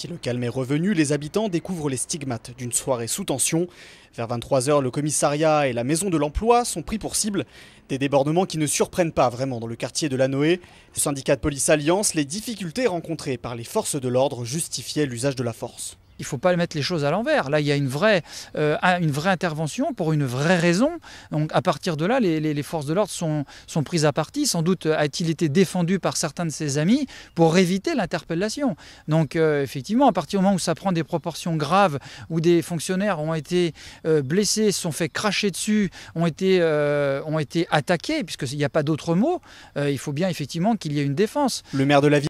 Si le calme est revenu, les habitants découvrent les stigmates d'une soirée sous tension. Vers 23h, le commissariat et la maison de l'emploi sont pris pour cible. Des débordements qui ne surprennent pas vraiment dans le quartier de la Noé. Le syndicat de police Alliance, les difficultés rencontrées par les forces de l'ordre justifiaient l'usage de la force il ne faut pas mettre les choses à l'envers. Là, il y a une vraie, euh, une vraie intervention pour une vraie raison. Donc, à partir de là, les, forces de l'ordre sont, prises à partie. Sans doute euh, a-t-il été défendu par certains de ses amis pour éviter l'interpellation. Donc, euh, effectivement, à partir du moment où ça prend des proportions graves, où des fonctionnaires ont été blessés, blessés, sont fait cracher dessus, ont été, ont été attaqués, puisqu'il n'y a pas d'autre mot, il faut bien effectivement qu'il y ait une défense. Le maire de la